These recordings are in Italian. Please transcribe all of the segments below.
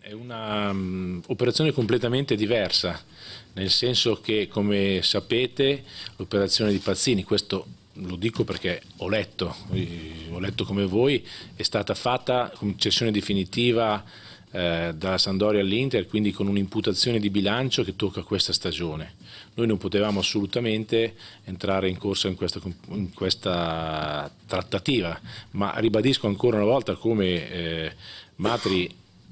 è un'operazione mm, um, completamente diversa, nel senso che come sapete l'operazione di Pazzini, questo lo dico perché ho letto, ho letto come voi, è stata fatta con cessione definitiva eh, dalla Sandoria all'Inter, quindi con un'imputazione di bilancio che tocca questa stagione. Noi non potevamo assolutamente entrare in corsa in questa, in questa trattativa, ma ribadisco ancora una volta come eh, Matri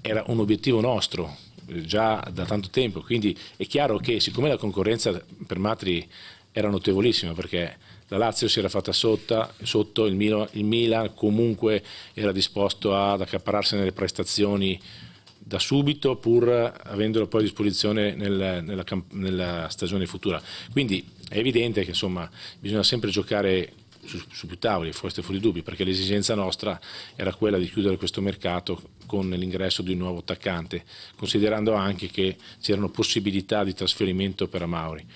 era un obiettivo nostro eh, già da tanto tempo, quindi è chiaro che siccome la concorrenza per Matri era notevolissima perché la Lazio si era fatta sotta, sotto, il Milan, il Milan comunque era disposto ad accaparrarsi nelle prestazioni da subito pur avendolo poi a disposizione nel, nella, nella stagione futura. Quindi è evidente che insomma, bisogna sempre giocare su, più tavoli, forse fuori dubbi, perché l'esigenza nostra era quella di chiudere questo mercato con l'ingresso di un nuovo attaccante, considerando anche che c'erano possibilità di trasferimento per Amauri.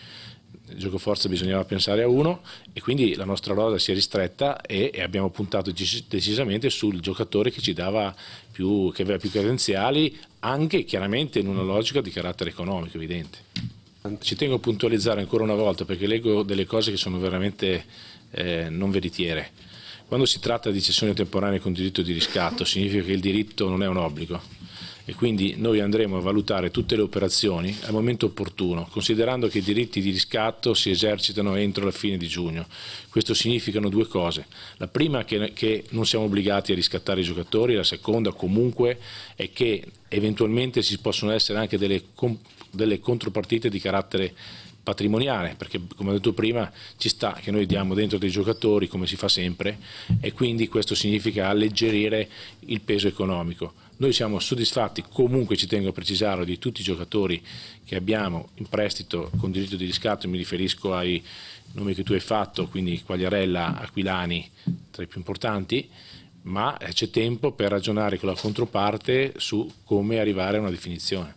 Il gioco forza bisognava pensare a uno e quindi la nostra rosa si è ristretta e, e abbiamo puntato decisamente sul giocatore che ci dava più, che aveva più credenziali, anche chiaramente in una logica di carattere economico evidente importante. Ci tengo a puntualizzare ancora una volta perché leggo delle cose che sono veramente eh, non veritiere. Quando si tratta di cessione temporanea con diritto di riscatto significa che il diritto non è un obbligo, e quindi noi andremo a valutare tutte le operazioni al momento opportuno, considerando che i diritti di riscatto si esercitano entro la fine di giugno. Questo significano due cose. La prima è che, non siamo obbligati a riscattare i giocatori, la seconda comunque è che eventualmente ci possono essere anche delle, delle contropartite di carattere patrimoniale, perché come ho detto prima ci sta che noi diamo dentro dei giocatori come si fa sempre e quindi questo significa alleggerire il peso economico. Noi siamo soddisfatti, comunque ci tengo a precisarlo, di tutti i giocatori che abbiamo in prestito con diritto di riscatto, mi riferisco ai nomi che tu hai fatto, quindi Quagliarella, Aquilani, tra i più importanti, ma c'è tempo per ragionare con la controparte su come arrivare a una definizione.